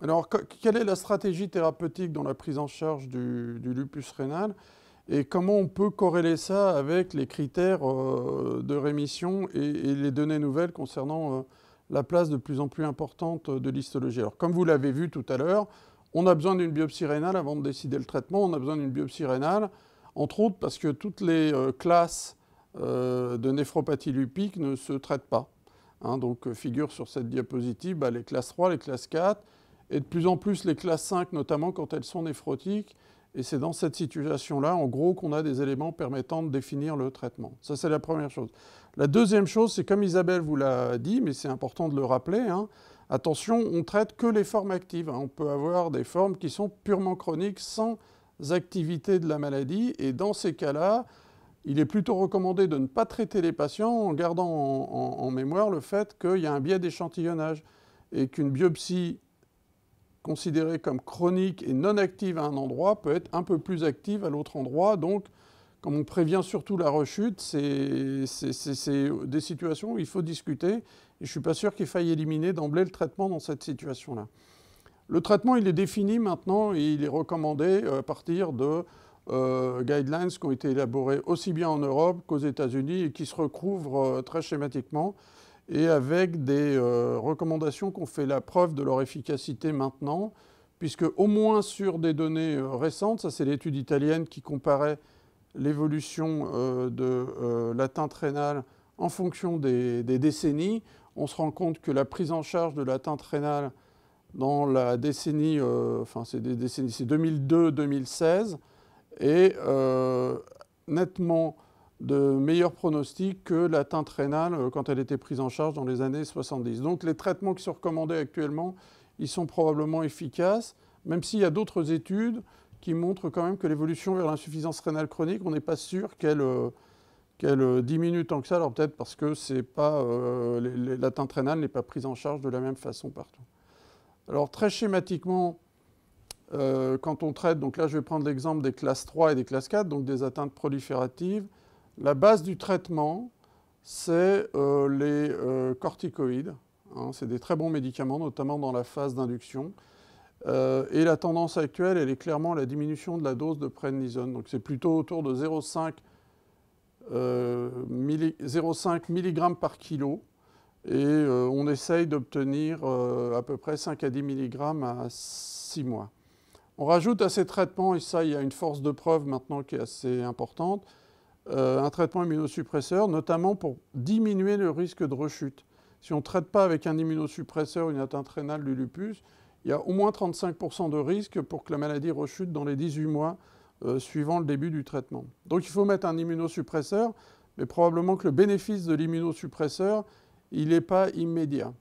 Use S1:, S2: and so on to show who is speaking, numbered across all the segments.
S1: Alors, quelle est la stratégie thérapeutique dans la prise en charge du, lupus rénal et comment on peut corréler ça avec les critères euh, de rémission et, les données nouvelles concernant euh, la place de plus en plus importante euh, de l'histologie Alors, comme vous l'avez vu tout à l'heure, on a besoin d'une biopsie rénale avant de décider le traitement. On a besoin d'une biopsie rénale, entre autres parce que toutes les classes de néphropathie lupique ne se traitent pas. Hein. donc, figure sur cette diapositive bah, les classes 3, les classes 4, et de plus en plus les classes 5, notamment quand elles sont néphrotiques. Et c'est dans cette situation-là, en gros, qu'on a des éléments permettant de définir le traitement. Ça, c'est la première chose. La deuxième chose, c'est comme Isabelle vous l'a dit, mais c'est important de le rappeler, hein, attention, on traite que les formes actives. Hein. On peut avoir des formes qui sont purement chroniques, sans activité de la maladie. Et dans ces cas-là, il est plutôt recommandé de ne pas traiter les patients en gardant en, en mémoire le fait qu'il y a un biais d'échantillonnage et qu'une biopsie considérée comme chronique et non active à un endroit peut être un peu plus active à l'autre endroit. Donc, comme on prévient surtout la rechute, c'est des situations où il faut discuter. Et je ne suis pas sûr qu'il faille éliminer d'emblée le traitement dans cette situation-là. Le traitement, il est défini maintenant et il est recommandé euh, à partir de euh, guidelines qui ont été élaborées aussi bien en Europe qu'aux États-Unis et qui se recouvrent euh, très schématiquement et avec des recommandations euh, recommandations qu'on fait la preuve de leur efficacité maintenant, puisque au moins sur des données euh, récentes, ça c'est l'étude italienne qui comparait l'évolution euh, de de l'atteinte rénale en fonction des, des, décennies, on se rend compte que la prise en charge de l'atteinte rénale dans la décennie, enfin c'est des décennies, c'est 2002-2016, est nettement de meilleurs pronostics que l'atteinte rénale euh, quand elle était prise en charge dans les années 70. Donc les traitements qui sont recommandés actuellement, ils sont probablement efficaces, même s'il y a d'autres études qui montrent quand même que l'évolution vers l'insuffisance rénale chronique, on n'est pas sûr qu'elle euh, euh, diminue tant que ça. Alors peut-être parce que l'atteinte rénale n'est pas prise en charge de la même façon partout. Alors très schématiquement, quand on traite, donc là je vais prendre l'exemple des classes 3 et des classes 4, donc des atteintes prolifératives, la base du traitement, c'est euh, les euh, corticoïdes. Hein. c'est des très bons médicaments, notamment dans la phase d'induction. Euh, et la tendance actuelle, elle est clairement la diminution de la dose de prednisone. Donc c'est plutôt autour de 0,5 mg par kilo. Et on essaye d'obtenir à peu près 5 à 10 mg à 6 mois. On rajoute à ces traitements, et ça il y a une force de preuve maintenant qui est assez importante, euh, un traitement immunosuppresseur, notamment pour diminuer le risque de rechute. Si on ne traite pas avec un immunosuppresseur une atteinte rénale du lupus, il y a au moins 35% de risque pour que la maladie rechute dans les 18 mois euh, suivant le début du traitement. Donc il faut mettre un immunosuppresseur, mais probablement que le bénéfice de l'immunosuppresseur, il n'est pas immédiat.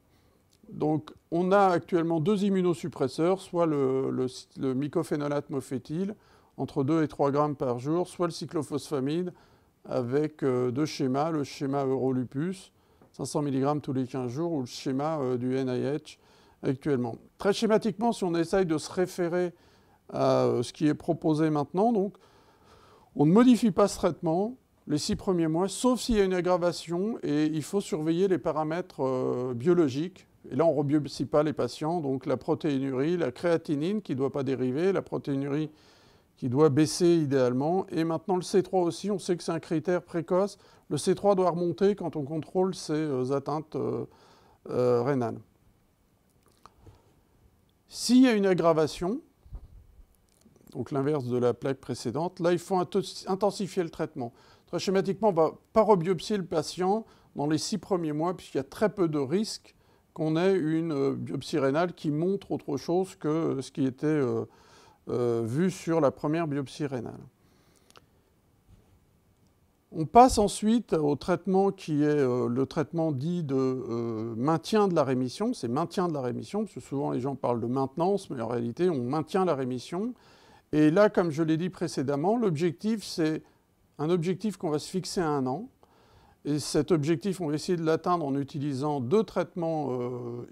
S1: Donc on a actuellement deux immunosuppresseurs, soit le, le, mycophénolate mofétil, entre 2 et 3 grammes par jour, soit le cyclophosphamide, avec euh, deux schémas, le schéma Eurolupus, 500 mg tous les 15 jours, ou le schéma euh, du NIH actuellement. Très schématiquement, si on essaye de se référer à euh, ce qui est proposé maintenant, donc, on ne modifie pas ce traitement les six premiers mois, sauf s'il y a une aggravation et il faut surveiller les paramètres biologiques. Et là, on ne rebiopsie pas les patients, donc la protéinurie, la créatinine qui ne doit pas dériver, la protéinurie qui doit baisser idéalement. Et maintenant, le C3 aussi, on sait que c'est un critère précoce. Le C3 doit remonter quand on contrôle ses euh, atteintes euh, euh, rénales. S'il y a une aggravation, donc l'inverse de la plaque précédente, là, il faut intensifier le traitement. Très schématiquement, on va rebiopsier le patient dans les six premiers mois, puisqu'il y a très peu de risques qu'on ait une biopsie rénale qui montre autre chose que ce qui était... Euh, vu sur la première biopsie rénale. On passe ensuite au traitement qui est euh, le traitement dit de euh, maintien de la rémission. C'est maintien de la rémission, parce que souvent les gens parlent de maintenance, mais en réalité on maintient la rémission. Et là, comme je l'ai dit précédemment, l'objectif c'est un objectif qu'on va se fixer à un an. Et cet objectif, on va essayer de l'atteindre en utilisant deux traitements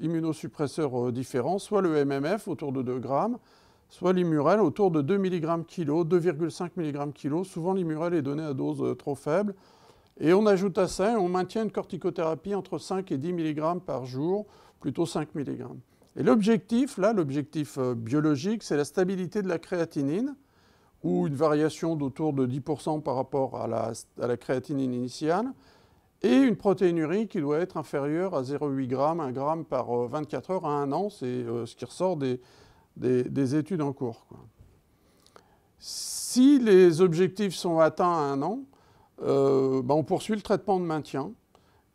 S1: immunosuppresseurs différents, soit le MMF autour de 2 grammes, soit l'immurel autour de 2 mg kg, 2,5 mg kg. Souvent l'immurel est donné à dose euh, trop faible. Et on ajoute à ça, on maintient une corticothérapie entre 5 et 10 mg par jour, plutôt 5 mg. Et l'objectif, là, l'objectif euh, biologique, c'est la stabilité de la créatinine, ou une variation d'autour de 10% par rapport à la, créatinine initiale, et une protéinurie qui doit être inférieure à 0,8 g, 1 g par 24 euh, heures à 1 an. C'est ce qui ressort des, des, études en cours. Si les objectifs sont atteints à un an, euh, ben, on poursuit le traitement de maintien.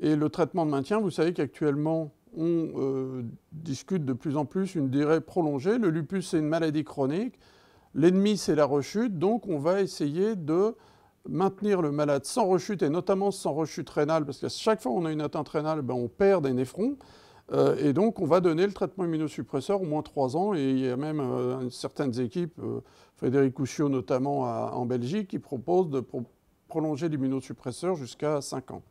S1: Et le traitement de maintien, vous savez qu'actuellement, on euh, discute de plus en plus une durée prolongée. Le lupus, c'est une maladie chronique. L'ennemi, c'est la rechute. Donc, on va essayer de maintenir le malade sans rechute, et notamment sans rechute rénale, parce qu'à chaque fois qu'on a une atteinte rénale, ben, on perd des néphrons. Euh, et donc, on va donner le traitement immunosuppresseur au moins trois ans. Et il y a même euh, certaines équipes, euh, Frédéric Couchot notamment en Belgique, qui proposent de prolonger l'immunosuppresseur jusqu'à cinq ans.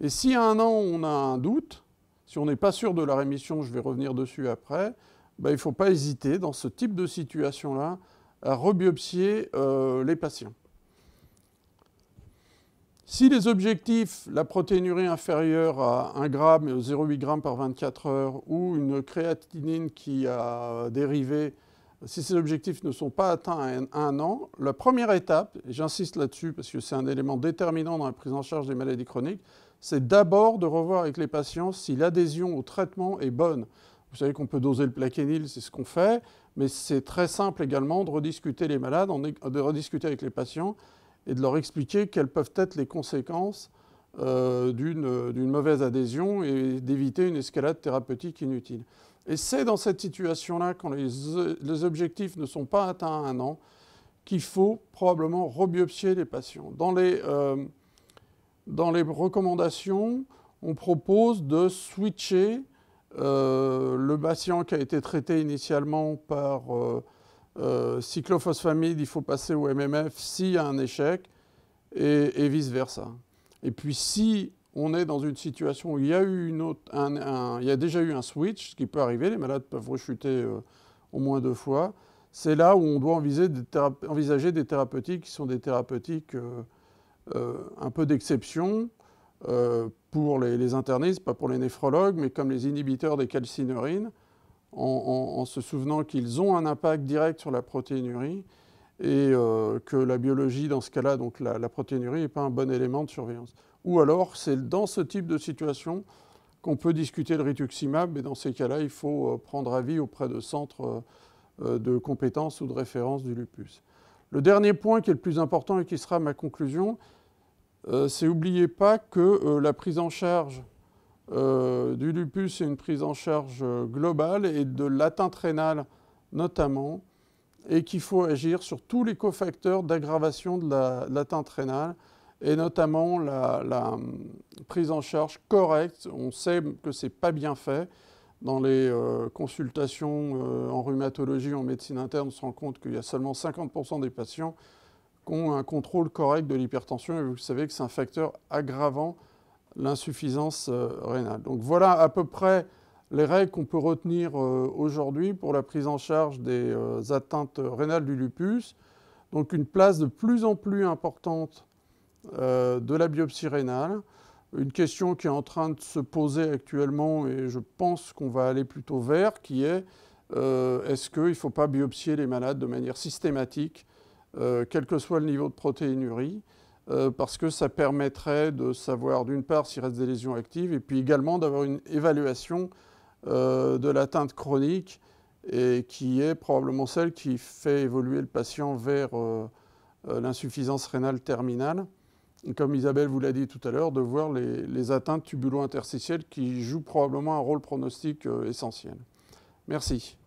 S1: Et si à un an, on a un doute, si on n'est pas sûr de la rémission, je vais revenir dessus après, ben, il ne faut pas hésiter, dans ce type de situation-là, à rebiopsier les patients. Si les objectifs, la protéinurie inférieure à 1 g et 0,8 g par 24 heures ou une créatinine qui a dérivé, si ces objectifs ne sont pas atteints à un an, la première étape, j'insiste là-dessus parce que c'est un élément déterminant dans la prise en charge des maladies chroniques, c'est d'abord de revoir avec les patients si l'adhésion au traitement est bonne. Vous savez qu'on peut doser le plaquenil, c'est ce qu'on fait, mais c'est très simple également de rediscuter les malades, de rediscuter avec les patients et de leur expliquer quelles peuvent être les conséquences euh, d'une mauvaise adhésion et d'éviter une escalade thérapeutique inutile. Et c'est dans cette situation-là, quand les, les, objectifs ne sont pas atteints à un an, qu'il faut probablement rebiopsier les patients. Dans les, euh, dans les recommandations, on propose de switcher euh, le patient qui a été traité initialement par euh, cyclophosphamide, il faut passer au MMF s'il y a un échec, et, vice-versa. Et puis si on est dans une situation où il y, a déjà eu un switch, ce qui peut arriver, les malades peuvent rechuter euh, au moins deux fois, c'est là où on doit envisager des, thérapeutiques qui sont des thérapeutiques euh, un peu d'exception, pour les, les, internistes, pas pour les néphrologues, mais comme les inhibiteurs des calcineurines en, se souvenant qu'ils ont un impact direct sur la protéinurie et euh, que la biologie, dans ce cas-là, donc la, la protéinurie, n'est pas un bon élément de surveillance. Ou alors, c'est dans ce type de situation qu'on peut discuter de rituximab, mais dans ces cas-là, il faut euh, prendre avis auprès de centres euh, de compétences ou de référence du lupus. Le dernier point qui est le plus important et qui sera ma conclusion, c'est n'oubliez pas que la prise en charge euh, du lupus et une prise en charge euh, globale et de l'atteinte rénale notamment, et qu'il faut agir sur tous les cofacteurs d'aggravation de l'atteinte rénale et notamment la, hum, prise en charge correcte. On sait que ce n'est pas bien fait. Dans les euh, consultations en rhumatologie, en médecine interne, on se rend compte qu'il y a seulement 50% des patients qui ont un contrôle correct de l'hypertension. Et vous savez que c'est un facteur aggravant l'insuffisance euh, rénale. Donc voilà à peu près les règles qu'on peut retenir euh, aujourd'hui pour la prise en charge des euh, atteintes rénales du lupus. Donc une place de plus en plus importante de la biopsie rénale, une question qui est en train de se poser actuellement et je pense qu'on va aller plutôt vers, qui est est-ce qu'il ne faut pas biopsier les malades de manière systématique, quel que soit le niveau de protéinurie euh, parce que ça permettrait de savoir d'une part s'il reste des lésions actives et puis également d'avoir une évaluation euh, de l'atteinte chronique et qui est probablement celle qui fait évoluer le patient vers euh, l'insuffisance rénale terminale. comme Isabelle vous l'a dit tout à l'heure, de voir les, les atteintes tubulo-interstitielles qui jouent probablement un rôle pronostic essentiel. Merci.